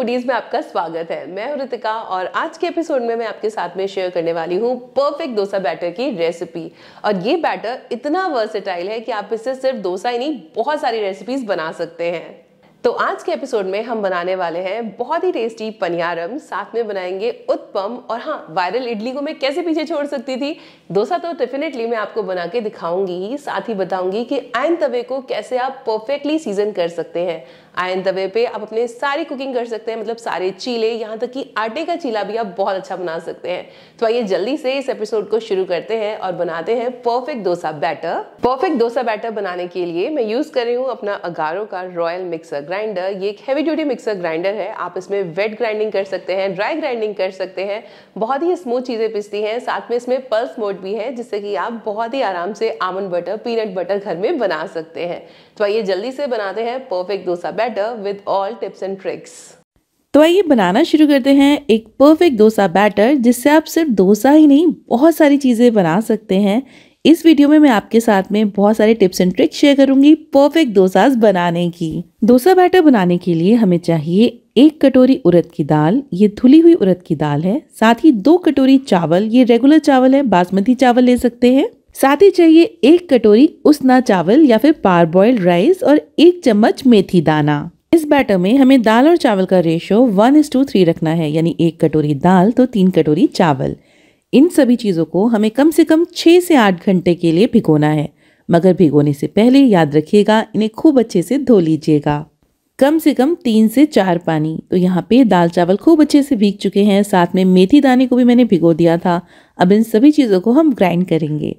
foodies में आपका स्वागत है मैं ऋतिका और आज के एपिसोड में मैं आपके साथ में शेयर करने वाली हूँ परफेक्ट डोसा बैटर की रेसिपी और ये बैटर इतना वर्सेटाइल है कि आप इससे सिर्फ डोसा ही नहीं बहुत सारी रेसिपीज बना सकते हैं तो आज के एपिसोड में हम बनाने वाले हैं बहुत ही टेस्टी पनियारम साथ में बनाएंगे उत्पम और हाँ वायरल इडली को मैं कैसे पीछे छोड़ सकती थी डोसा तो डेफिनेटली मैं आपको बना के दिखाऊंगी ही साथ ही बताऊंगी कि आयन तवे को कैसे आप परफेक्टली सीजन कर सकते हैं आयन तवे पे आप अपने सारी कुकिंग कर सकते हैं मतलब सारे चीले यहाँ तक कि आटे का चीला भी आप बहुत अच्छा बना सकते हैं तो आइए जल्दी से इस एपिसोड को शुरू करते हैं और बनाते हैं perfect dosa batter perfect dosa batter बनाने के लिए मैं यूज कर रही हूँ अपना अगारो का रॉयल मिक्सर ग्राइंडर ये एक हैवी ड्यूटी मिक्सर ग्राइंडर है आप इसमें वेट ग्राइंडिंग कर सकते हैं ड्राई ग्राइंडिंग कर सकते हैं बहुत ही स्मूथ चीजें पिसती हैं साथ में इसमें पल्स मोड भी है जिससे कि आप बहुत ही आराम से आमंड बटर पीनट बटर घर में बना सकते हैं तो आइए जल्दी से बनाते हैं perfect dosa batter with all tips and tricks तो आइए बनाना शुरू करते हैं एक परफेक्ट डोसा बैटर जिससे आप सिर्फ डोसा ही नहीं बहुत सारी चीज़ें बना सकते हैं इस वीडियो में मैं आपके साथ में बहुत सारे टिप्स एंड ट्रिक्स शेयर करूंगी परफेक्ट डोसाज बनाने की डोसा बैटर बनाने के लिए हमें चाहिए एक कटोरी उड़द की दाल ये धुली हुई उड़द की दाल है साथ ही दो कटोरी चावल ये रेगुलर चावल है बासमती चावल ले सकते हैं साथ ही चाहिए एक कटोरी उसना चावल या फिर पार बॉइल्ड राइस और एक चम्मच मेथी दाना इस बैटर में हमें दाल और चावल का ratio one is to three रखना है यानी एक कटोरी दाल तो तीन कटोरी चावल इन सभी चीज़ों को हमें कम से कम छः से आठ घंटे के लिए भिगोना है मगर भिगोने से पहले याद रखिएगा इन्हें खूब अच्छे से धो लीजिएगा कम से कम तीन से चार पानी तो यहाँ पे दाल चावल खूब अच्छे से भीग चुके हैं साथ में मेथी दाने को भी मैंने भिगो दिया था अब इन सभी चीज़ों को हम ग्राइंड करेंगे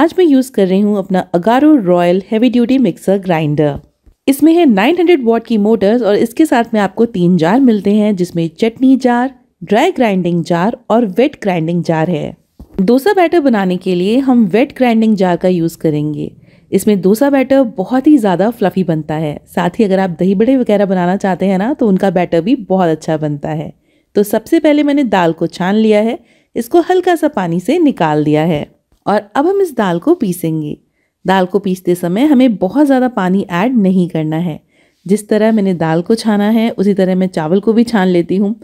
आज मैं यूज़ कर रही हूँ अपना Agaro royal heavy duty mixer grinder इसमें है 900 वॉट की मोटर्स और इसके साथ में आपको तीन जार मिलते हैं जिसमें चटनी जार ड्राई ग्राइंडिंग जार और वेट ग्राइंडिंग जार है डोसा बैटर बनाने के लिए हम वेट ग्राइंडिंग जार का यूज़ करेंगे इसमें डोसा बैटर बहुत ही ज़्यादा फ्लफ़ी बनता है साथ ही अगर आप दही बड़े वगैरह बनाना चाहते हैं ना तो उनका बैटर भी बहुत अच्छा बनता है तो सबसे पहले मैंने दाल को छान लिया है इसको हल्का सा पानी से निकाल दिया है और अब हम इस दाल को पीसेंगे दाल को पीसते समय हमें बहुत ज़्यादा पानी ऐड नहीं करना है जिस तरह मैंने दाल को छाना है उसी तरह मैं चावल को भी छान लेती हूँ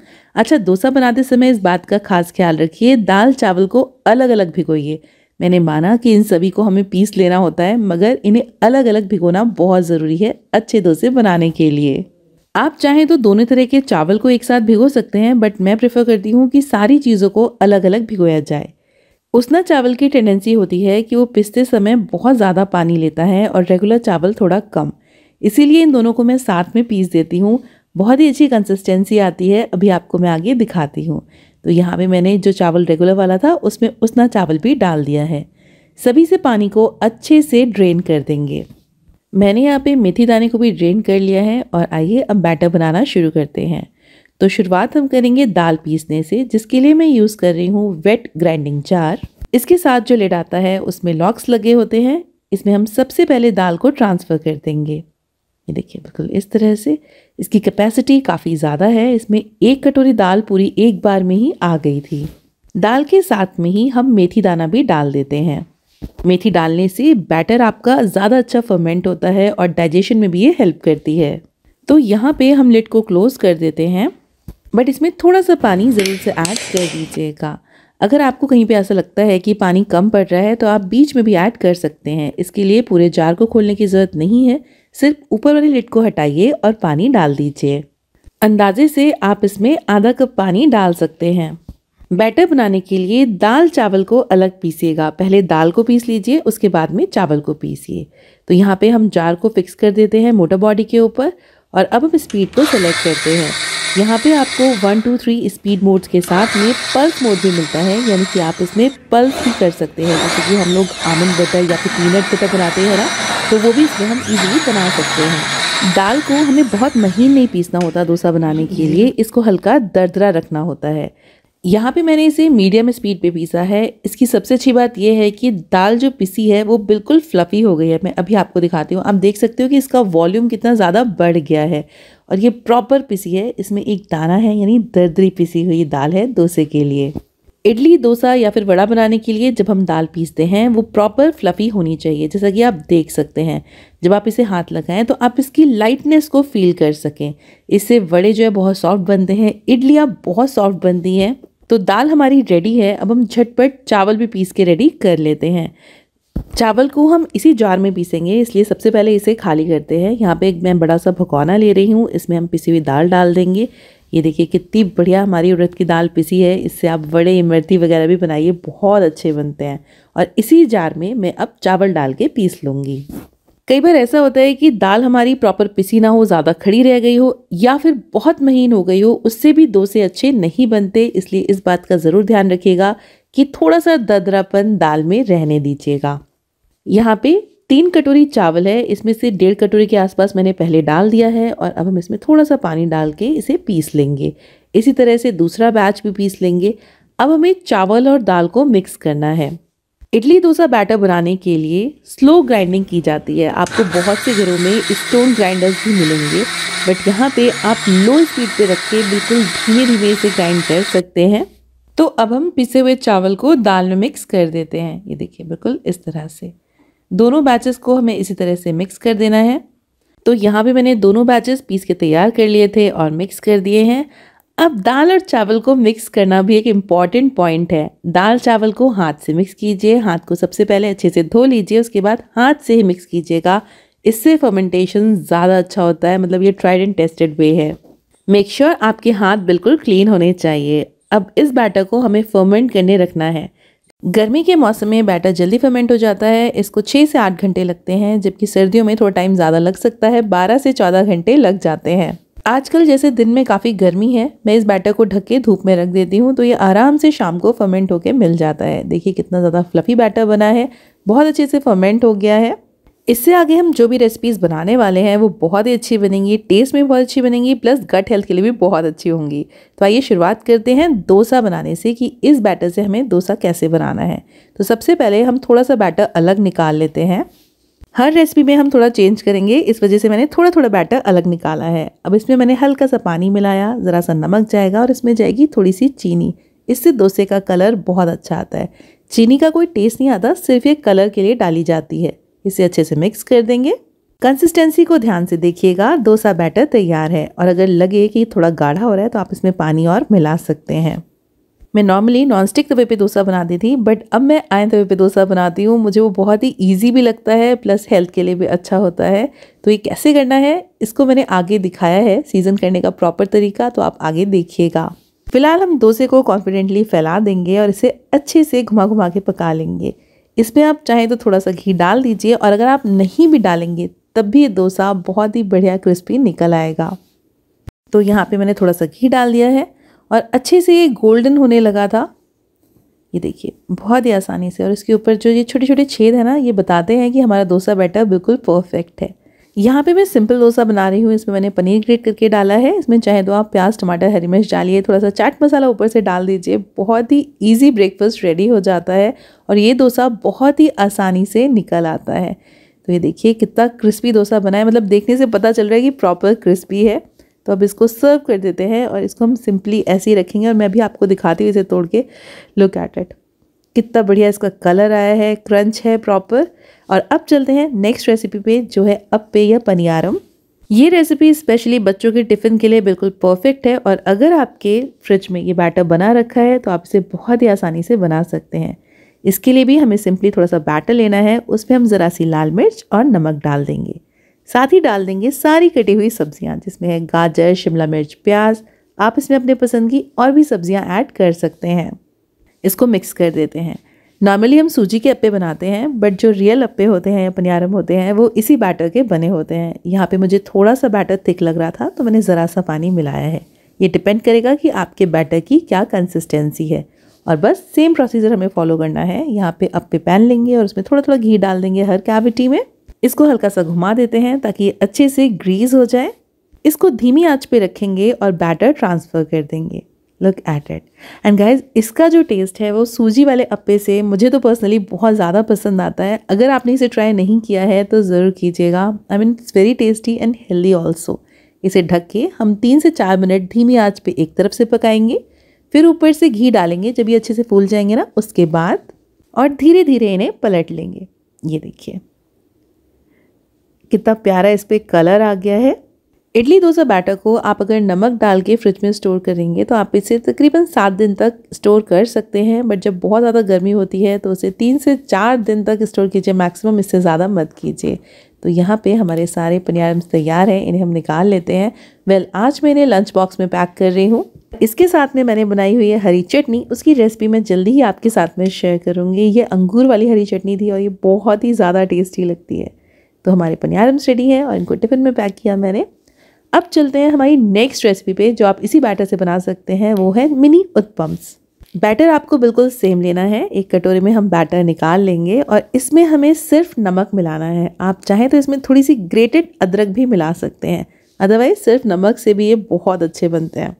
अच्छा डोसा बनाते समय इस बात का खास ख्याल रखिए दाल चावल को अलग अलग भिगोइए मैंने माना कि इन सभी को हमें पीस लेना होता है मगर इन्हें अलग अलग भिगोना बहुत ज़रूरी है अच्छे डोसे बनाने के लिए आप चाहें तो दोनों तरह के चावल को एक साथ भिगो सकते हैं बट मैं प्रेफर करती हूँ कि सारी चीज़ों को अलग अलग भिगोया जाए उसना चावल की टेंडेंसी होती है कि वो पिसते समय बहुत ज़्यादा पानी लेता है और रेगुलर चावल थोड़ा कम इसीलिए इन दोनों को मैं साथ में पीस देती हूँ बहुत ही अच्छी कंसिस्टेंसी आती है अभी आपको मैं आगे दिखाती हूँ तो यहाँ पे मैंने जो चावल रेगुलर वाला था उसमें उसना चावल भी डाल दिया है सभी से पानी को अच्छे से ड्रेन कर देंगे मैंने यहाँ पे मेथी दाने को भी ड्रेन कर लिया है और आइए अब बैटर बनाना शुरू करते हैं तो शुरुआत हम करेंगे दाल पीसने से जिसके लिए मैं यूज़ कर रही हूँ वेट ग्राइंडिंग चार इसके साथ जो लेट आता है उसमें लॉक्स लगे होते हैं इसमें हम सबसे पहले दाल को ट्रांसफ़र कर देंगे ये देखिए बिल्कुल इस तरह से इसकी कैपेसिटी काफ़ी ज़्यादा है इसमें एक कटोरी दाल पूरी एक बार में ही आ गई थी दाल के साथ में ही हम मेथी दाना भी डाल देते हैं मेथी डालने से बैटर आपका ज़्यादा अच्छा फर्मेंट होता है और डाइजेशन में भी ये हेल्प करती है तो यहाँ पे हम लिट को क्लोज़ कर देते हैं बट इसमें थोड़ा सा पानी ज़रूर से ऐड कर दीजिएगा अगर आपको कहीं पे ऐसा लगता है कि पानी कम पड़ रहा है तो आप बीच में भी ऐड कर सकते हैं इसके लिए पूरे जार को खोलने की ज़रूरत नहीं है सिर्फ ऊपर वाली लिट को हटाइए और पानी डाल दीजिए अंदाजे से आप इसमें आधा कप पानी डाल सकते हैं बैटर बनाने के लिए दाल चावल को अलग पीसिएगा पहले दाल को पीस लीजिए उसके बाद में चावल को पीसिए तो यहाँ पे हम जार को फिक्स कर देते हैं मोटर बॉडी के ऊपर और अब हम स्पीड को सिलेक्ट करते हैं यहाँ पे आपको one two three speed modes के साथ में पल्स मोड भी मिलता है यानी कि आप इसमें पल्स भी कर सकते हैं जैसे कि हम लोग आमंड बटर या फिर पीनट बटर बनाते हैं ना तो वो भी इसमें हम इजीली बना सकते हैं दाल को हमें बहुत महीन नहीं पीसना होता डोसा बनाने के लिए इसको हल्का दरदरा रखना होता है यहाँ पे मैंने इसे मीडियम स्पीड पे पीसा है इसकी सबसे अच्छी बात यह है कि दाल जो पिसी है वो बिल्कुल फ्लफ़ी हो गई है मैं अभी आपको दिखाती हूँ आप देख सकते हो कि इसका वॉल्यूम कितना ज़्यादा बढ़ गया है और ये प्रॉपर पिसी है इसमें एक दाना है यानी दरदरी पिसी हुई दाल है डोसे के लिए इडली डोसा या फिर वड़ा बनाने के लिए जब हम दाल पीसते हैं वो प्रॉपर फ्लफ़ी होनी चाहिए जैसा कि आप देख सकते हैं जब आप इसे हाथ लगाएं तो आप इसकी लाइटनेस को फील कर सकें इससे वड़े जो है बहुत सॉफ्ट बनते हैं इडलियाँ बहुत सॉफ्ट बनती हैं तो दाल हमारी रेडी है अब हम झटपट चावल भी पीस के रेडी कर लेते हैं चावल को हम इसी जार में पीसेंगे इसलिए सबसे पहले इसे खाली करते हैं यहाँ पे एक मैं बड़ा सा भकौना ले रही हूँ इसमें हम पिसी हुई दाल डाल देंगे ये देखिए कितनी बढ़िया हमारी उड़द की दाल पिसी है इससे आप बड़े इमरती वगैरह भी बनाइए बहुत अच्छे बनते हैं और इसी जार में मैं अब चावल डाल के पीस लूँगी कई बार ऐसा होता है कि दाल हमारी प्रॉपर पिसी ना हो ज़्यादा खड़ी रह गई हो या फिर बहुत महीन हो गई हो उससे भी से अच्छे नहीं बनते इसलिए इस बात का ज़रूर ध्यान रखिएगा कि थोड़ा सा ददरापन दाल में रहने दीजिएगा यहाँ पे तीन कटोरी चावल है इसमें से डेढ़ कटोरी के आसपास मैंने पहले डाल दिया है और अब हम इसमें थोड़ा सा पानी डाल के इसे पीस लेंगे इसी तरह से दूसरा बैच भी पीस लेंगे अब हमें चावल और दाल को मिक्स करना है इडली डोसा बैटर बनाने के लिए स्लो ग्राइंडिंग की जाती है आपको बहुत से घरों में स्टोन ग्राइंडर्स भी मिलेंगे बट यहाँ पे आप लो स्पीड पे रख के बिल्कुल धीमे धीमे इसे ग्राइंड कर सकते हैं तो अब हम पिसे हुए चावल को दाल में मिक्स कर देते हैं ये देखिए बिल्कुल इस तरह से दोनों बैचेस को हमें इसी तरह से मिक्स कर देना है तो यहाँ भी मैंने दोनों बैचेस पीस के तैयार कर लिए थे और मिक्स कर दिए हैं अब दाल और चावल को मिक्स करना भी एक इम्पॉर्टेंट पॉइंट है दाल चावल को हाथ से मिक्स कीजिए हाथ को सबसे पहले अच्छे से धो लीजिए उसके बाद हाथ से ही मिक्स कीजिएगा इससे फर्मेंटेशन ज़्यादा अच्छा होता है मतलब ये ट्राइड एंड टेस्टेड वे है मेक श्योर sure आपके हाथ बिल्कुल क्लीन होने चाहिए अब इस बैटर को हमें फर्मेंट करने रखना है गर्मी के मौसम में बैटर जल्दी फर्मेंट हो जाता है इसको छः से आठ घंटे लगते हैं जबकि सर्दियों में थोड़ा टाइम ज़्यादा लग सकता है बारह से चौदह घंटे लग जाते हैं आजकल जैसे दिन में काफ़ी गर्मी है मैं इस बैटर को ढक के धूप में रख देती हूँ तो ये आराम से शाम को फर्मेंट होकर मिल जाता है देखिए कितना ज़्यादा फ्लफ़ी बैटर बना है बहुत अच्छे से फर्मेंट हो गया है इससे आगे हम जो भी रेसिपीज़ बनाने वाले हैं वो बहुत ही अच्छी बनेंगी टेस्ट में बहुत अच्छी बनेंगी प्लस गट हेल्थ के लिए भी बहुत अच्छी होंगी तो आइए शुरुआत करते हैं डोसा बनाने से कि इस बैटर से हमें डोसा कैसे बनाना है तो सबसे पहले हम थोड़ा सा बैटर अलग निकाल लेते हैं हर रेसिपी में हम थोड़ा चेंज करेंगे इस वजह से मैंने थोड़ा थोड़ा बैटर अलग निकाला है अब इसमें मैंने हल्का सा पानी मिलाया ज़रा सा नमक जाएगा और इसमें जाएगी थोड़ी सी चीनी इससे डोसे का कलर बहुत अच्छा आता है चीनी का कोई टेस्ट नहीं आता सिर्फ ये कलर के लिए डाली जाती है इसे अच्छे से मिक्स कर देंगे कंसिस्टेंसी को ध्यान से देखिएगा डोसा बैटर तैयार है और अगर लगे कि थोड़ा गाढ़ा हो रहा है तो आप इसमें पानी और मिला सकते हैं मैं नॉर्मली नॉन स्टिक तवे पे डोसा बनाती थी बट अब मैं आयन तवे पे डोसा बनाती हूँ मुझे वो बहुत ही इजी भी लगता है प्लस हेल्थ के लिए भी अच्छा होता है तो ये कैसे करना है इसको मैंने आगे दिखाया है सीज़न करने का प्रॉपर तरीका तो आप आगे देखिएगा फिलहाल हम डोसे को कॉन्फिडेंटली फैला देंगे और इसे अच्छे से घुमा घुमा के पका लेंगे इसमें आप चाहें तो थोड़ा सा घी डाल दीजिए और अगर आप नहीं भी डालेंगे तब भी ये डोसा बहुत ही बढ़िया क्रिस्पी निकल आएगा तो यहाँ पे मैंने थोड़ा सा घी डाल दिया है और अच्छे से ये गोल्डन होने लगा था ये देखिए बहुत ही आसानी से और इसके ऊपर जो ये छोटे छोटे छेद है ना ये बताते हैं कि हमारा डोसा बैटर बिल्कुल परफेक्ट है यहाँ पे मैं सिंपल डोसा बना रही हूँ इसमें मैंने पनीर ग्रेट करके डाला है इसमें चाहे तो आप प्याज टमाटर हरी मिर्च डालिए थोड़ा सा चाट मसाला ऊपर से डाल दीजिए बहुत ही इजी ब्रेकफास्ट रेडी हो जाता है और ये डोसा बहुत ही आसानी से निकल आता है तो ये देखिए कितना क्रिस्पी डोसा बना है मतलब देखने से पता चल रहा है कि प्रॉपर क्रिस्पी है तो अब इसको सर्व कर देते हैं और इसको हम सिंपली ऐसे ही रखेंगे और मैं भी आपको दिखाती हूँ इसे तोड़ के लुक एट एट कितना बढ़िया इसका कलर आया है क्रंच है प्रॉपर और अब चलते हैं नेक्स्ट रेसिपी पे जो है अब पे या पनियारम ये रेसिपी स्पेशली बच्चों के टिफ़िन के लिए बिल्कुल परफेक्ट है और अगर आपके फ्रिज में ये बैटर बना रखा है तो आप इसे बहुत ही आसानी से बना सकते हैं इसके लिए भी हमें सिंपली थोड़ा सा बैटर लेना है उसमें हम ज़रा सी लाल मिर्च और नमक डाल देंगे साथ ही डाल देंगे सारी कटी हुई सब्जियाँ जिसमें है गाजर शिमला मिर्च प्याज आप इसमें अपने पसंद की और भी सब्जियाँ ऐड कर सकते हैं इसको मिक्स कर देते हैं नॉर्मली हम सूजी के अप्पे बनाते हैं बट जो रियल अप्पे होते हैं या पनियारम होते हैं वो इसी बैटर के बने होते हैं यहाँ पे मुझे थोड़ा सा बैटर थिक लग रहा था तो मैंने ज़रा सा पानी मिलाया है ये डिपेंड करेगा कि आपके बैटर की क्या कंसिस्टेंसी है और बस सेम प्रोसीजर हमें फॉलो करना है यहाँ पे अप्पे पैन लेंगे और उसमें थोड़ा थोड़ा घी डाल देंगे हर कैविटी में इसको हल्का सा घुमा देते हैं ताकि अच्छे से ग्रीस हो जाए इसको धीमी आँच पर रखेंगे और बैटर ट्रांसफ़र कर देंगे look at it and guys इसका जो टेस्ट है वो सूजी वाले अप्पे से मुझे तो पर्सनली बहुत ज़्यादा पसंद आता है अगर आपने इसे ट्राई नहीं किया है तो ज़रूर कीजिएगा I mean it's very tasty and healthy also इसे ढक के हम तीन से चार मिनट धीमी आँच पर एक तरफ से पकाएंगे फिर ऊपर से घी डालेंगे जब ये अच्छे से फूल जाएंगे ना उसके बाद और धीरे धीरे इन्हें पलट लेंगे ये देखिए कितना प्यारा इस पर कलर आ गया है इडली डोसा बैटर को आप अगर नमक डाल के फ्रिज में स्टोर करेंगे तो आप इसे तकरीबन सात दिन तक स्टोर कर सकते हैं बट जब बहुत ज़्यादा गर्मी होती है तो उसे तीन से चार दिन तक स्टोर कीजिए मैक्सिमम इससे ज़्यादा मत कीजिए तो यहाँ पे हमारे सारे पनियारम्स तैयार हैं इन्हें हम निकाल लेते हैं वेल आज मैंने लंच बॉक्स में पैक कर रही हूँ इसके साथ में मैंने बनाई हुई है हरी चटनी उसकी रेसिपी मैं जल्दी ही आपके साथ में शेयर करूँगी ये अंगूर वाली हरी चटनी थी और ये बहुत ही ज़्यादा टेस्टी लगती है तो हमारे पनियारम्स रेडी हैं और इनको टिफ़िन में पैक किया मैंने अब चलते हैं हमारी नेक्स्ट रेसिपी पे जो आप इसी बैटर से बना सकते हैं वो है मिनी उत्पम्स बैटर आपको बिल्कुल सेम लेना है एक कटोरे में हम बैटर निकाल लेंगे और इसमें हमें सिर्फ नमक मिलाना है आप चाहें तो इसमें थोड़ी सी ग्रेटेड अदरक भी मिला सकते हैं अदरवाइज सिर्फ नमक से भी ये बहुत अच्छे बनते हैं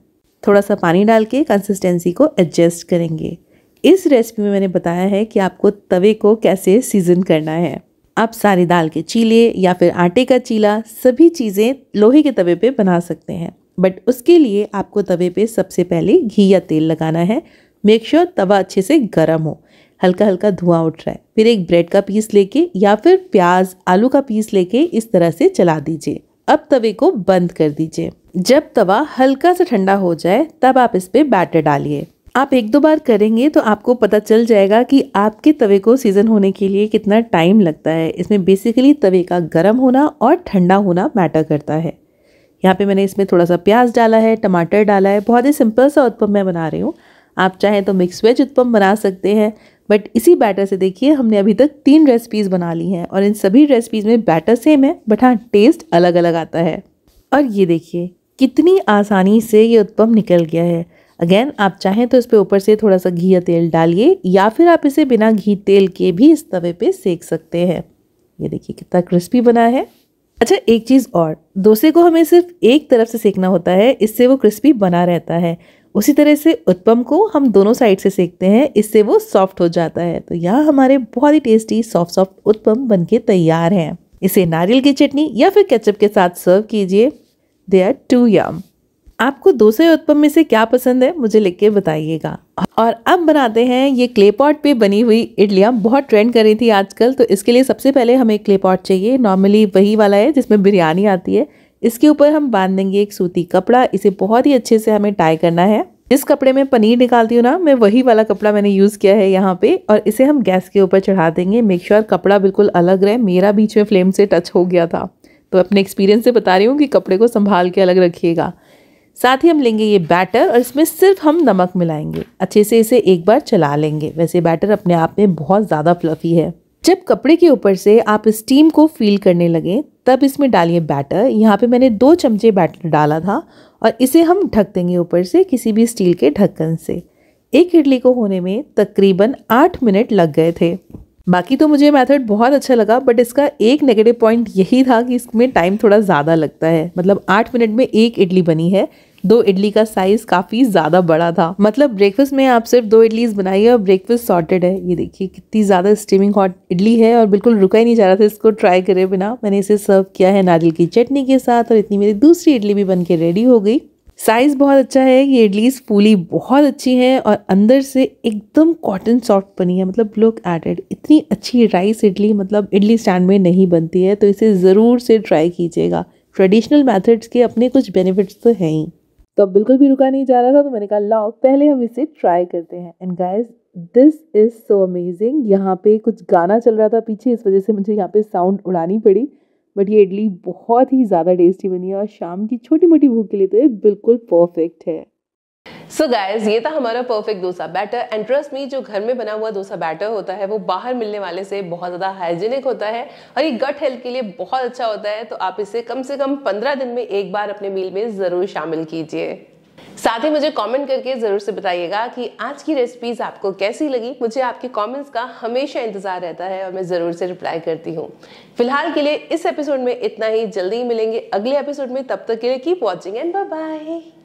थोड़ा सा पानी डाल के कंसिस्टेंसी को एडजस्ट करेंगे इस रेसिपी में मैंने बताया है कि आपको तवे को कैसे सीजन करना है आप सारी दाल के चीले या फिर आटे का चीला सभी चीज़ें लोहे के तवे पे बना सकते हैं बट उसके लिए आपको तवे पे सबसे पहले घी या तेल लगाना है मेक श्योर sure तवा अच्छे से गर्म हो हल्का हल्का धुआं उठ रहा है फिर एक ब्रेड का पीस लेके या फिर प्याज आलू का पीस लेके इस तरह से चला दीजिए अब तवे को बंद कर दीजिए जब तवा हल्का सा ठंडा हो जाए तब आप इस पर बैटर डालिए आप एक दो बार करेंगे तो आपको पता चल जाएगा कि आपके तवे को सीज़न होने के लिए कितना टाइम लगता है इसमें बेसिकली तवे का गर्म होना और ठंडा होना मैटर करता है यहाँ पे मैंने इसमें थोड़ा सा प्याज डाला है टमाटर डाला है बहुत ही सिंपल सा उत्पम मैं बना रही हूँ आप चाहें तो मिक्स वेज उत्पम बना सकते हैं बट इसी बैटर से देखिए हमने अभी तक तीन रेसिपीज़ बना ली हैं और इन सभी रेसिपीज़ में बैटर सेम है बट हाँ टेस्ट अलग अलग आता है और ये देखिए कितनी आसानी से ये उत्पम निकल गया है अगेन आप चाहें तो इस पर ऊपर से थोड़ा सा घी या तेल डालिए या फिर आप इसे बिना घी तेल के भी इस तवे पे सेक सकते हैं ये देखिए कितना क्रिस्पी बना है अच्छा एक चीज़ और डोसे को हमें सिर्फ एक तरफ से सेकना होता है इससे वो क्रिस्पी बना रहता है उसी तरह से उत्पम को हम दोनों साइड से सेकते हैं इससे वो सॉफ्ट हो जाता है तो यहाँ हमारे बहुत ही टेस्टी सॉफ्ट सॉफ्ट उत्पम बन तैयार हैं इसे नारियल की चटनी या फिर केचप के साथ सर्व कीजिए दे आर टू यम आपको दूसरे उत्पम में से क्या पसंद है मुझे लिख के बताइएगा और अब बनाते हैं ये क्ले पॉट पे बनी हुई इडलियाँ बहुत ट्रेंड कर रही थी आजकल तो इसके लिए सबसे पहले हमें क्ले पॉट चाहिए नॉर्मली वही वाला है जिसमें बिरयानी आती है इसके ऊपर हम बांध देंगे एक सूती कपड़ा इसे बहुत ही अच्छे से हमें टाई करना है जिस कपड़े में पनीर निकालती हूँ ना मैं वही वाला कपड़ा मैंने यूज़ किया है यहाँ पे और इसे हम गैस के ऊपर चढ़ा देंगे मेक श्योर sure कपड़ा बिल्कुल अलग रहे मेरा बीच में फ्लेम से टच हो गया था तो अपने एक्सपीरियंस से बता रही हूँ कि कपड़े को संभाल के अलग रखिएगा साथ ही हम लेंगे ये बैटर और इसमें सिर्फ हम नमक मिलाएंगे अच्छे से इसे एक बार चला लेंगे वैसे बैटर अपने आप में बहुत ज़्यादा फ्लफ़ी है जब कपड़े के ऊपर से आप स्टीम को फील करने लगें तब इसमें डालिए बैटर यहाँ पे मैंने दो चमचे बैटर डाला था और इसे हम ढक देंगे ऊपर से किसी भी स्टील के ढक्कन से एक इडली को होने में तकरीबन आठ मिनट लग गए थे बाकी तो मुझे मेथड बहुत अच्छा लगा बट इसका एक नेगेटिव पॉइंट यही था कि इसमें टाइम थोड़ा ज़्यादा लगता है मतलब आठ मिनट में एक इडली बनी है दो इडली का साइज काफ़ी ज़्यादा बड़ा था मतलब ब्रेकफास्ट में आप सिर्फ दो इडलीज बनाई और ब्रेकफास्ट सॉर्टेड है ये देखिए कितनी ज़्यादा स्टीमिंग हॉट इडली है और बिल्कुल रुका ही नहीं जा रहा था इसको ट्राई करे बिना मैंने इसे सर्व किया है नारियल की चटनी के साथ और इतनी मेरी दूसरी इडली भी बन के रेडी हो गई साइज़ बहुत अच्छा है ये इडलीस फूली बहुत अच्छी है और अंदर से एकदम कॉटन सॉफ्ट बनी है मतलब लुक एडेड इतनी अच्छी राइस इडली मतलब इडली स्टैंड में नहीं बनती है तो इसे ज़रूर से ट्राई कीजिएगा ट्रेडिशनल मेथड्स के अपने कुछ बेनिफिट्स तो हैं ही तो अब बिल्कुल भी रुका नहीं जा रहा था तो मैंने कहा लाओ पहले हम इसे ट्राई करते हैं and guys this is so amazing यहाँ पे कुछ गाना चल रहा था पीछे इस वजह से मुझे यहाँ पे साउंड उड़ानी पड़ी बट ये इडली बहुत ही ज़्यादा टेस्टी बनी है और शाम की छोटी मोटी भूख के लिए तो ये बिल्कुल परफेक्ट है सो so गायज ये था हमारा perfect dosa batter and trust me जो घर में बना हुआ डोसा बैटर होता है वो बाहर मिलने वाले से बहुत ज़्यादा हाइजीनिक होता है और ये गट हेल्थ के लिए बहुत अच्छा होता है तो आप इसे कम से कम पंद्रह दिन में एक बार अपने मील में ज़रूर शामिल कीजिए साथ ही मुझे कमेंट करके ज़रूर से बताइएगा कि आज की रेसिपीज़ आपको कैसी लगी मुझे आपके कमेंट्स का हमेशा इंतज़ार रहता है और मैं ज़रूर से रिप्लाई करती हूँ फिलहाल के लिए इस एपिसोड में इतना ही जल्दी ही मिलेंगे अगले एपिसोड में तब तक के लिए keep watching and bye bye